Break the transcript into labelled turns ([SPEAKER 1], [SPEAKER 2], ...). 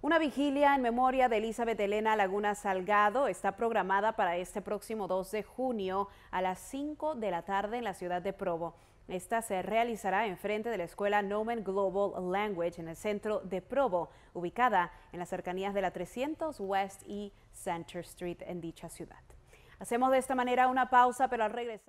[SPEAKER 1] Una vigilia en memoria de Elizabeth Elena Laguna Salgado está programada para este próximo 2 de junio a las 5 de la tarde en la ciudad de Provo. Esta se realizará enfrente de la escuela Nomen Global Language en el centro de Provo, ubicada en las cercanías de la 300 West y Center Street en dicha ciudad. Hacemos de esta manera una pausa, pero al regresar...